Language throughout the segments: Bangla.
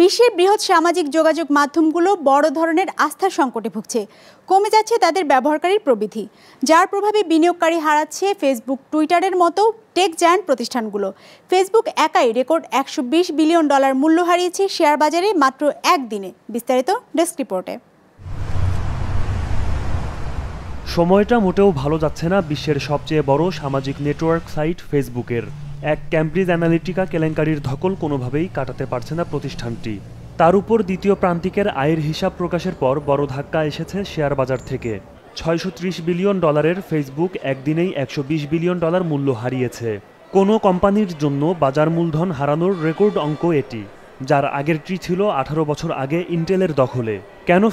বিশ্বের বৃহৎ সামাজিক যোগাযোগ মাধ্যমগুলো বড় ধরনের আস্থা সংকটে ভুগছে কমে যাচ্ছে তাদের ব্যবহারকারীর প্রবৃদ্ধি যার প্রভাবে বিনিয়োগকারী হারাচ্ছে ফেসবুক টুইটারের মতো টেক জায়ান্ট প্রতিষ্ঠানগুলো ফেসবুক একাই রেকর্ড একশো বিলিয়ন ডলার মূল্য হারিয়েছে শেয়ার বাজারে মাত্র একদিনে বিস্তারিত ডেস্ক রিপোর্টে সময়টা মোটেও ভালো যাচ্ছে না বিশ্বের সবচেয়ে বড় সামাজিক নেটওয়ার্ক সাইট ফেসবুকের এক ক্যাম্ব্রিজ অ্যানালিটিকা কেলেঙ্কারির ধকল কোনোভাবেই কাটাতে পারছে না প্রতিষ্ঠানটি তার উপর দ্বিতীয় প্রান্তিকের আয়ের হিসাব প্রকাশের পর বড় ধাক্কা এসেছে শেয়ার বাজার থেকে ছয়শো বিলিয়ন ডলারের ফেসবুক একদিনেই একশো বিলিয়ন ডলার মূল্য হারিয়েছে কোনো কোম্পানির জন্য বাজার মূলধন হারানোর রেকর্ড অঙ্ক এটি যার আগেরটি ছিল আঠারো বছর আগে ইন্টেলের দখলে Right now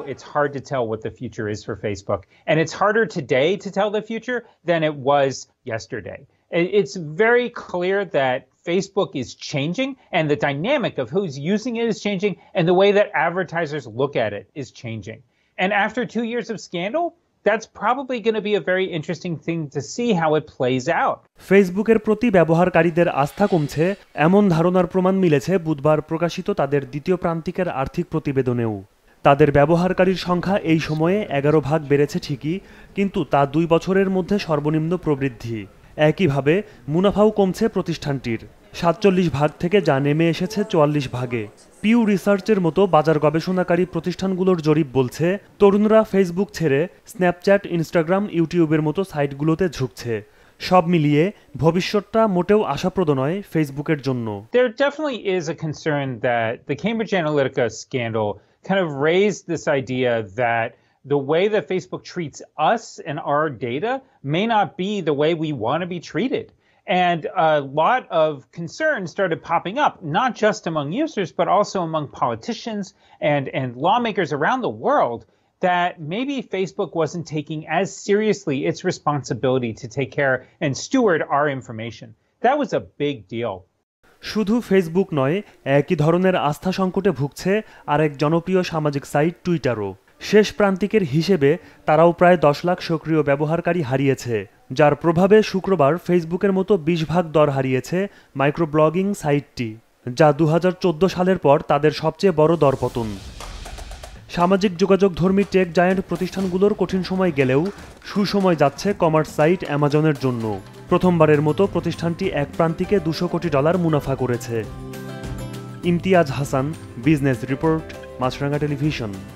it's hard to tell what the future is for Facebook and it's harder today to tell the future than it was yesterday. It's very clear that Facebook is changing and the dynamic of who's using it is changing and the way that advertisers look at it is changing. And after 2 years of scandal, that's probably going to be a very interesting thing to see how it plays out. ফেসবুকের প্রতি ব্যবহারকারীদের আস্থা কমছে এমন ধারণার প্রমাণ মিলেছে বুধবার প্রকাশিত তাদের দ্বিতীয় প্রান্তিকের আর্থিক প্রতিবেদনেও তাদের ব্যবহারকারীর সংখ্যা এই সময়ে এগারো ভাগ বেড়েছে ঠিকই কিন্তু তা দুই বছরের মধ্যে সর্বনিম্ন প্রবৃদ্ধি একইভাবে মুনাফাও কমছে প্রতিষ্ঠানটির সাতচল্লিশ ভাগ থেকে যা নেমে এসেছে চুয়াল্লিশ ভাগে পিউ রিসার্চের মতো বাজার গবেষণাকারী প্রতিষ্ঠানগুলোর জরিপ বলছে তরুণরা ফেসবুক ছেড়ে স্ন্যাপচ্যাট ইনস্টাগ্রাম ইউটিউবের মতো সাইটগুলোতে ঝুঁকছে সব মিলিয়ে ভবিষ্যৎটা মোটেও আশাপ্রদ নয় ফেসবুকের জন্য There definitely is a concern that the Cambridge Analytica scandal kind of raised this idea that the way that Facebook treats us and our data may not be the way we want to be treated. And a lot of concerns started popping up, not just among users, but also among politicians and, and lawmakers around the world, that maybe Facebook wasn't taking as seriously its responsibility to take care and steward our information. That was a big deal. শুধু ফেসবুক নয় একই ধরনের আস্থা সংকটে ভুগছে আরেক জনপ্রিয় সামাজিক সাইট টুইটারও শেষ প্রান্তিকের হিসেবে তারাও প্রায় দশ লাখ সক্রিয় ব্যবহারকারী হারিয়েছে যার প্রভাবে শুক্রবার ফেসবুকের মতো বিশ ভাগ দর হারিয়েছে মাইক্রোব্লগিং সাইটটি যা দু সালের পর তাদের সবচেয়ে বড় দরপতন সামাজিক যোগাযোগ ধর্মী টেক জায়ান্ট প্রতিষ্ঠানগুলোর কঠিন সময় গেলেও সুসময় যাচ্ছে কমার্স সাইট অ্যামাজনের জন্য প্রথমবারের মতো প্রতিষ্ঠানটি এক প্রান্তিকে দুশো কোটি ডলার মুনাফা করেছে Imtiaz Hasan business report Machranga television